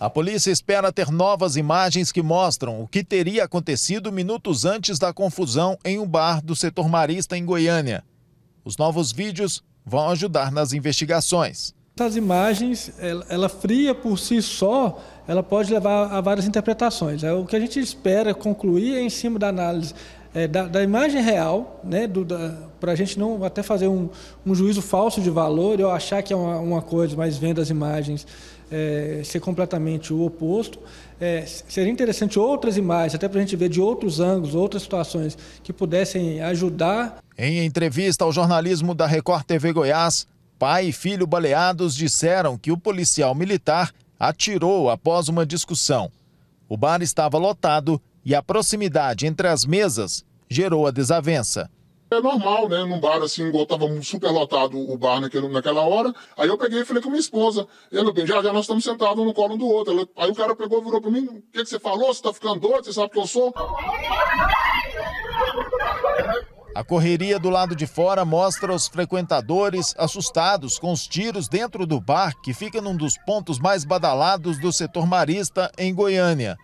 A polícia espera ter novas imagens que mostram o que teria acontecido minutos antes da confusão em um bar do setor marista em Goiânia. Os novos vídeos vão ajudar nas investigações. Essas imagens, ela, ela, fria por si só, ela pode levar a várias interpretações. É, o que a gente espera concluir é em cima da análise é, da, da, imagem real, né, para a gente não até fazer um, um, juízo falso de valor, eu achar que é uma, uma coisa, mas vendo as imagens é, ser completamente o oposto. É, seria interessante outras imagens, até para a gente ver de outros ângulos, outras situações que pudessem ajudar. Em entrevista ao jornalismo da Record TV Goiás, pai e filho baleados disseram que o policial militar atirou após uma discussão. O bar estava lotado e a proximidade entre as mesas gerou a desavença. É normal, né? Num bar assim, estava super lotado o bar naquele, naquela hora. Aí eu peguei e falei com minha esposa. Ela, já, já nós estamos sentados um no colo um do outro. Ela, aí o cara pegou e virou para mim: O que, que você falou? Você está ficando doido? Você sabe que eu sou? A correria do lado de fora mostra os frequentadores assustados com os tiros dentro do bar, que fica num dos pontos mais badalados do setor marista em Goiânia.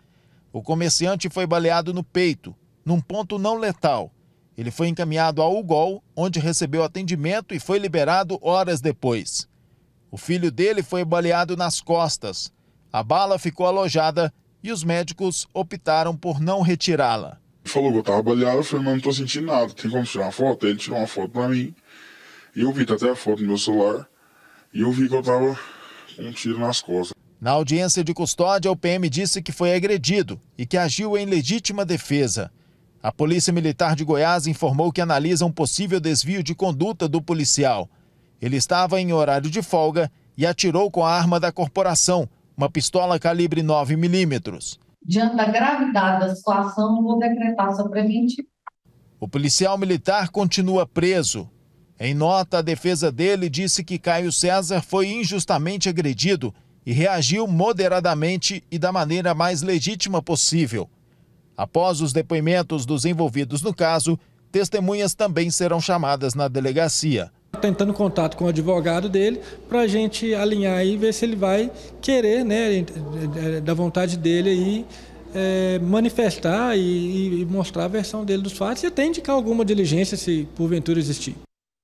O comerciante foi baleado no peito, num ponto não letal. Ele foi encaminhado ao UGOL, onde recebeu atendimento e foi liberado horas depois. O filho dele foi baleado nas costas. A bala ficou alojada e os médicos optaram por não retirá-la. Falou que eu estava baleado, eu falei, mas não estou sentindo nada, tem como tirar uma foto? Ele tirou uma foto para mim. E eu vi, tá até a foto no meu celular. E eu vi que eu estava com um tiro nas costas. Na audiência de custódia, o PM disse que foi agredido e que agiu em legítima defesa. A Polícia Militar de Goiás informou que analisa um possível desvio de conduta do policial. Ele estava em horário de folga e atirou com a arma da corporação, uma pistola calibre 9 milímetros. Diante da gravidade da situação, vou decretar sua preventiva. O policial militar continua preso. Em nota, a defesa dele disse que Caio César foi injustamente agredido e reagiu moderadamente e da maneira mais legítima possível. Após os depoimentos dos envolvidos no caso, testemunhas também serão chamadas na delegacia. Tá tentando contato com o advogado dele para a gente alinhar e ver se ele vai querer, né, é, é, é, da vontade dele aí, é, manifestar e, e mostrar a versão dele dos fatos e até indicar alguma diligência se porventura existir.